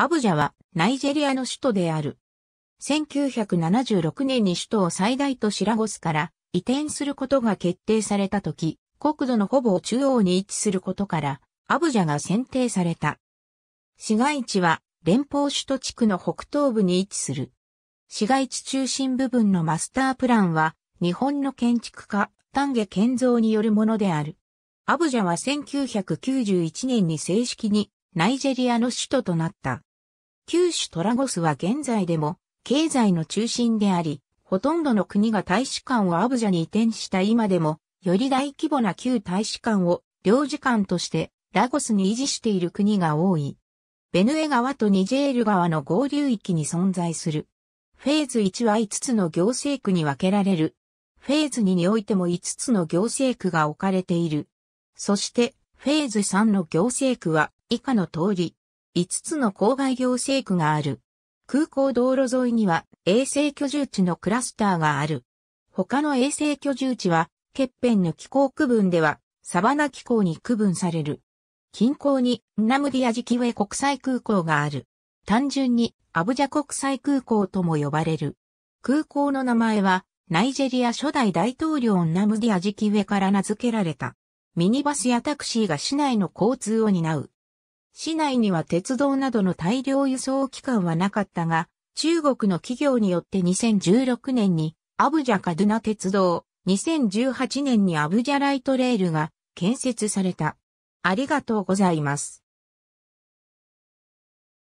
アブジャはナイジェリアの首都である。1976年に首都を最大都市ラゴスから移転することが決定された時、国土のほぼ中央に位置することから、アブジャが選定された。市街地は連邦首都地区の北東部に位置する。市街地中心部分のマスタープランは、日本の建築家、丹下健三によるものである。アブジャは1991年に正式にナイジェリアの首都となった。九州トラゴスは現在でも経済の中心であり、ほとんどの国が大使館をアブジャに移転した今でも、より大規模な旧大使館を領事館としてラゴスに維持している国が多い。ベヌエ川とニジェール川の合流域に存在する。フェーズ1は5つの行政区に分けられる。フェーズ2においても5つの行政区が置かれている。そして、フェーズ3の行政区は以下の通り、5つの郊外行政区がある。空港道路沿いには衛星居住地のクラスターがある。他の衛星居住地は、欠片の気候区分では、サバナ気候に区分される。近郊にナムディアジキウェ国際空港がある。単純にアブジャ国際空港とも呼ばれる。空港の名前は、ナイジェリア初代大統領ナムディアジキウェから名付けられた。ミニバスやタクシーが市内の交通を担う。市内には鉄道などの大量輸送機関はなかったが、中国の企業によって2016年にアブジャカドゥナ鉄道、2018年にアブジャライトレールが建設された。ありがとうございます。